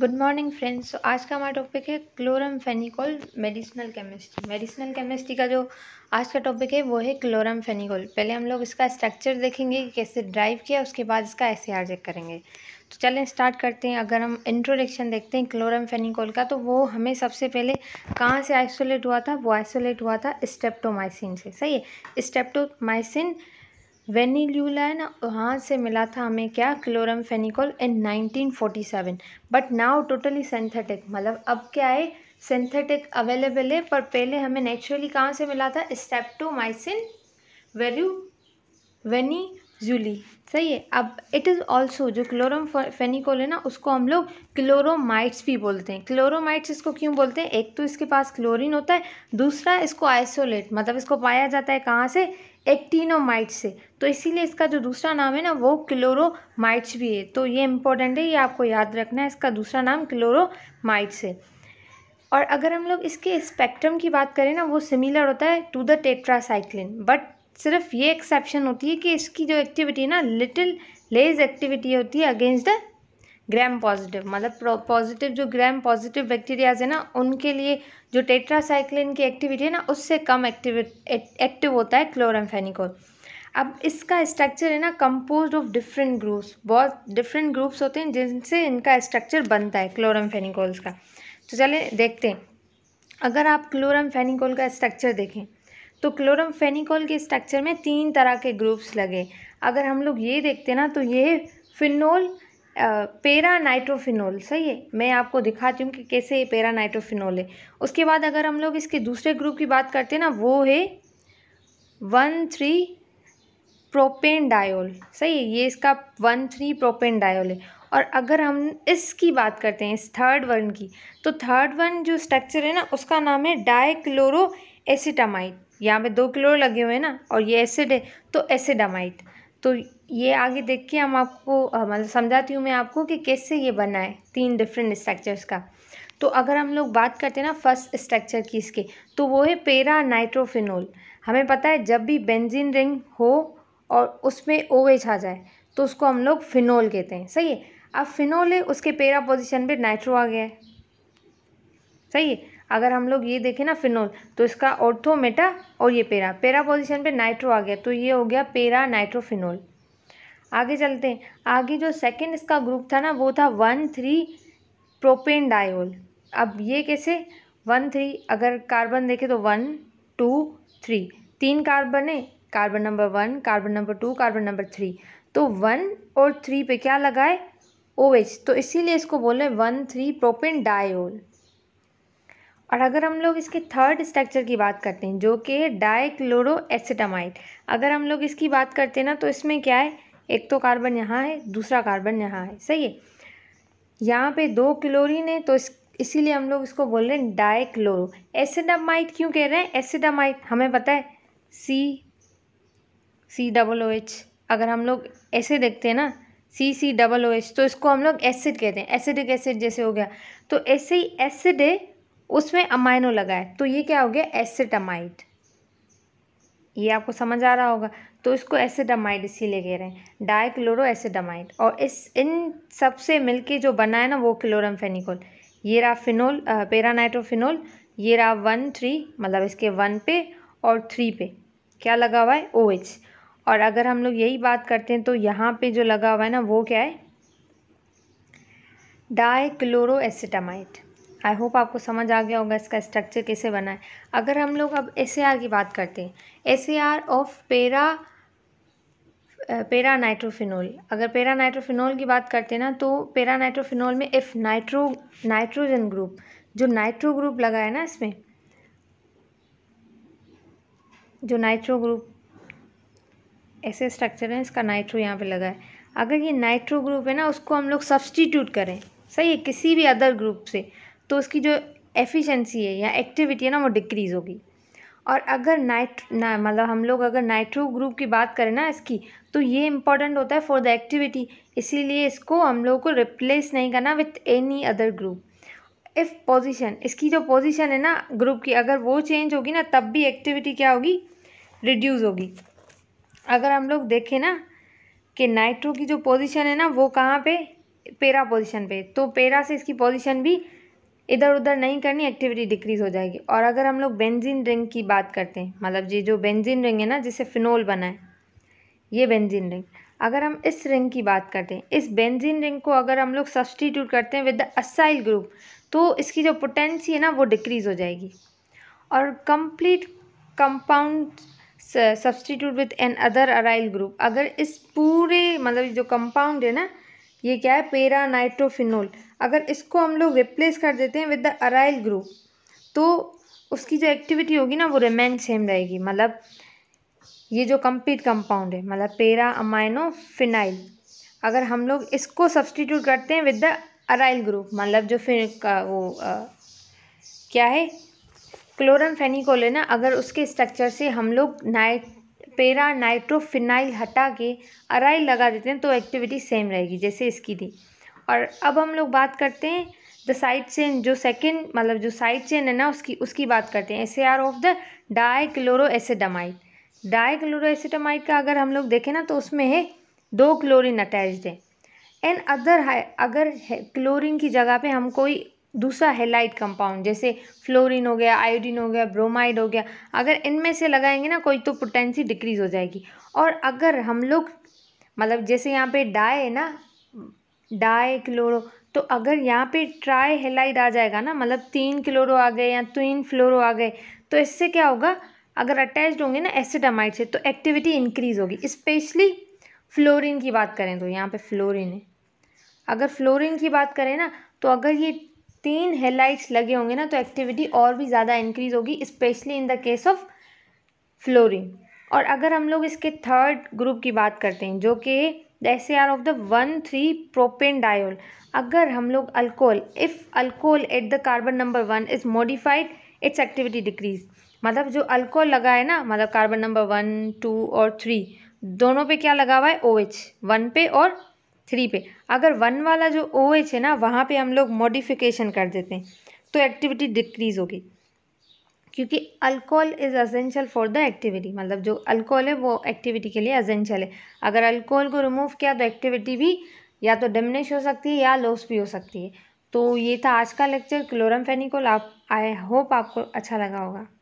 Good morning friends तो आज का हमारा टॉपिक है chloramphenicol medicinal chemistry medicinal chemistry का जो आज का टॉपिक है वो है क्लोरम फेनिकॉल पहले हम लोग इसका स्ट्रक्चर देखेंगे कि कैसे ड्राइव किया उसके बाद इसका एस चेक करेंगे तो चलें स्टार्ट करते हैं अगर हम इंट्रोडक्शन देखते हैं क्लोरम फेनिकॉल का तो वो हमें सबसे पहले कहाँ से आइसोलेट हुआ था वो आइसोलेट हुआ था स्टेप्टोमाइसिन से सही है स्टेप्टोमाइसिन वेनिल्यूला है ना वहाँ से मिला था हमें क्या chloramphenicol in 1947 but now totally synthetic मतलब अब क्या है सिंथेटिक अवेलेबल है पर पहले हमें नेचुरली कहाँ से मिला था स्टेप्टोमाइसिन वेरू वेनी जूली सही है अब इट इज़ ऑल्सो जो क्लोरम फेनिकोल है ना उसको हम लोग क्लोरोमाइट्स भी बोलते हैं क्लोरोमाइट्स इसको क्यों बोलते हैं एक तो इसके पास क्लोरीन होता है दूसरा इसको आइसोलेट मतलब इसको पाया जाता है कहाँ से एक्टिनोमाइट्स से तो इसीलिए इसका जो दूसरा नाम है ना वो क्लोरोमाइट्स भी है तो ये इंपॉर्टेंट है ये आपको याद रखना है इसका दूसरा नाम क्लोरोमाइट्स है और अगर हम लोग इसके स्पेक्ट्रम की बात करें ना वो सिमिलर होता है टू द टेट्रासाइक्लिन बट सिर्फ ये एक्सेप्शन होती है कि इसकी जो एक्टिविटी है ना लिटिल लेज एक्टिविटी होती है अगेंस्ट द ग्राम पॉजिटिव मतलब पॉजिटिव जो ग्राम पॉजिटिव बैक्टीरियाज है ना उनके लिए जो टेट्रासाइक्लिन की एक्टिविटी है ना उससे कम एक्टिव एक्टिव होता है क्लोरमफेनिकोल अब इसका स्ट्रक्चर है ना कंपोज ऑफ डिफरेंट ग्रुप्स बहुत डिफरेंट ग्रुप्स होते हैं जिनसे इनका स्ट्रक्चर बनता है फेनिकोल्स का तो चले देखते हैं अगर आप फेनिकोल का स्ट्रक्चर देखें तो फेनिकोल के स्ट्रक्चर में तीन तरह के ग्रुप्स लगे अगर हम लोग ये देखते ना तो ये फिनोल पेरा नाइट्रोफिनोल सही है मैं आपको दिखाती हूँ कि कैसे ये पेरा नाइट्रोफिनोल है उसके बाद अगर हम लोग इसके दूसरे ग्रुप की बात करते हैं ना वो है वन थ्री प्रोपेन डायोल सही है ये इसका वन थ्री प्रोपेन डायोल है और अगर हम इसकी बात करते हैं इस थर्ड वन की तो थर्ड वन जो स्ट्रक्चर है ना उसका नाम है डाइक्लोरो एसिटामाइड यहाँ पे दो क्लोर लगे हुए हैं ना और ये एसिड है तो एसिडामाइड तो ये आगे देख के हम आपको मतलब समझाती हूँ मैं आपको कि कैसे ये बना है तीन डिफरेंट स्ट्रक्चर्स का तो अगर हम लोग बात करते हैं ना फर्स्ट स्ट्रक्चर की इसके तो वो है पेरा नाइट्रोफिनोल हमें पता है जब भी बेंजीन रिंग हो और उसमें ओ एच आ जाए तो उसको हम लोग फिनोल कहते हैं सही है अब फिनोल है उसके पेरा पोजिशन पर नाइट्रो आ गया है सही है अगर हम लोग ये देखें ना फिनोल तो इसका ऑर्थो मेटा और ये पेरा पेरा पोजीशन पे नाइट्रो आ गया तो ये हो गया पेरा नाइट्रोफिनोल आगे चलते हैं आगे जो सेकंड इसका ग्रुप था ना वो था वन थ्री प्रोपेन डायोल अब ये कैसे वन थ्री अगर कार्बन देखें तो वन टू थ्री तीन कार्बन है carbon number one carbon number two carbon number three तो वन और थ्री पे क्या लगाए ओ OH, तो इसीलिए इसको बोले वन थ्री प्रोपेन डायोल और अगर हम लोग इसके थर्ड स्ट्रक्चर की बात करते हैं जो कि डाइक्लोरो एसिटामाइड अगर हम लोग इसकी बात करते हैं ना तो इसमें क्या है एक तो कार्बन यहाँ है दूसरा कार्बन यहाँ है सही है यहाँ पे दो क्लोरीन है तो इस इसीलिए हम लोग इसको बोल रहे हैं डाइक्लोरो एसिडामाइड क्यों कह रहे हैं एसिडामाइड हमें पता है सी सी डबल ओ एच अगर हम लोग ऐसे देखते हैं ना सी सी डबल ओ एच तो इसको हम लोग एसिड कहते हैं एसिडिक एसिड जैसे हो गया तो ऐसे ही एसिड है उसमें अमाइनो लगा है तो ये क्या हो गया एसिटामाइड ये आपको समझ आ रहा होगा तो इसको एसिडामाइड इसीलिए कह रहे हैं डाइक्लोरो एसिडामाइड और इस इन सबसे से मिलके जो बना है ना वो क्लोरम फेनिकोल ये रहा फिनोल पेरानाइट्रोफिनोल ये रहा वन थ्री मतलब इसके वन पे और थ्री पे क्या लगा हुआ है ओ OH. और अगर हम लोग यही बात करते हैं तो यहाँ पे जो लगा हुआ है ना वो क्या है डाइक्लोरो एसिटामाइड आई होप आपको समझ आ गया होगा इसका स्ट्रक्चर कैसे बना है अगर हम लोग अब एस की बात करते हैं एस ऑफ पेरा पेरा नाइट्रोफिनोल अगर पेरा नाइट्रोफिनोल की बात करते हैं ना तो पेरा नाइट्रोफिनोल में एफ नाइट्रो नाइट्रोजन ग्रुप जो नाइट्रो ग्रुप लगा है ना इसमें जो नाइट्रो ग्रुप ऐसे स्ट्रक्चर है इसका नाइट्रो यहाँ पे लगा है अगर ये नाइट्रो ग्रुप है ना उसको हम लोग सब्सटीट्यूट करें सही है किसी भी अदर ग्रुप से तो उसकी जो एफिशिएंसी है या एक्टिविटी है ना वो डिक्रीज़ होगी और अगर नाइट ना मतलब हम लोग अगर नाइट्रो ग्रुप की बात करें ना इसकी तो ये इंपॉर्टेंट होता है फॉर द एक्टिविटी इसीलिए इसको हम लोग को रिप्लेस नहीं करना with any other group if position इसकी जो पोजीशन है ना ग्रुप की अगर वो चेंज होगी ना तब भी एक्टिविटी क्या होगी रिड्यूस होगी अगर हम लोग देखें ना कि नाइट्रो की जो पोजीशन है ना वो कहाँ पे पेरा पोजीशन पे तो पेरा से इसकी पोजीशन भी इधर उधर नहीं करनी एक्टिविटी डिक्रीज़ हो जाएगी और अगर हम लोग बेंजीन रिंग की बात करते हैं मतलब ये जो बेंजीन रिंग है ना जिसे फिनोल बना है ये बेंजीन रिंग अगर हम इस रिंग की बात करते हैं इस बेंजीन रिंग को अगर हम लोग सब्सटीट्यूट करते हैं विद द असाइल ग्रुप तो इसकी जो पोटेंसी है ना वो डिक्रीज़ हो जाएगी और complete compound substitute with an other aryl group अगर इस पूरे मतलब जो कंपाउंड है ना ये क्या है पेरा नाइट्रोफिनोल अगर इसको हम लोग रिप्लेस कर देते हैं विद द अराइल ग्रुप तो उसकी जो एक्टिविटी होगी ना वो रिमेन सेम रहेगी मतलब ये जो कंप्लीट कंपाउंड है मतलब पेरा अमाइनो फिनाइल अगर हम लोग इसको सब्सटीट्यूट करते हैं विद द अराइल ग्रुप मतलब जो फिर का वो आ, क्या है क्लोरम फेनिकोल है ना अगर उसके स्ट्रक्चर से हम लोग नाइट पेरा नाइट्रोफिनाइल हटा के अराइल लगा देते हैं तो एक्टिविटी सेम रहेगी जैसे इसकी थी और अब हम लोग बात करते हैं द साइड चेन जो सेकेंड मतलब जो साइड चेन है ना उसकी उसकी बात करते हैं S R of the dichloro acetamide chloro acetamide का अगर हम लोग देखें ना तो उसमें है दो क्लोरिन अटैच्ड है एंड अदर हाई अगर है क्लोरिन की जगह पे हम कोई दूसरा है लाइट कंपाउंड जैसे फ्लोरीन हो गया आयोडीन हो गया ब्रोमाइड हो गया अगर इनमें से लगाएंगे ना कोई तो पोटेंसी डिक्रीज़ हो जाएगी और अगर हम लोग मतलब जैसे यहाँ पे डाई है ना डाई क्लोरो तो अगर यहाँ पे ट्राई हेलाइड आ जाएगा ना मतलब तीन क्लोरो आ गए या तीन फ्लोरो आ गए तो इससे क्या होगा अगर अटैच्ड होंगे ना एसिडामाइड से तो एक्टिविटी इंक्रीज़ होगी इस्पेशली फ्लोरिन की बात करें तो यहाँ पे फ्लोरिन है अगर फ्लोरिन की बात करें ना तो अगर ये तीन हेडलाइट्स लगे होंगे ना तो एक्टिविटी और भी ज़्यादा इंक्रीज होगी specially in the case of fluorine और अगर हम लोग इसके थर्ड ग्रुप की बात करते हैं जो कि the S R of the one three propane diol अगर हम लोग alcohol if alcohol at the carbon number one is modified its activity decrease मतलब जो अल्कोहल लगा है ना मतलब कार्बन नंबर वन टू और थ्री दोनों पे क्या लगा हुआ है ओ एच वन पे और थ्री पे अगर वन वाला जो ओ एच है ना वहाँ पे हम लोग मॉडिफिकेशन कर देते हैं तो एक्टिविटी डिक्रीज़ होगी क्योंकि alcohol is essential for the activity मतलब जो अल्कोहल है वो एक्टिविटी के लिए असेंशियल है अगर अल्कोहल को रिमूव किया तो एक्टिविटी भी या तो डिमिनिश हो सकती है या लॉस भी हो सकती है तो ये था आज का लेक्चर क्लोरम फेनिकोल आप आई होप आपको अच्छा लगा होगा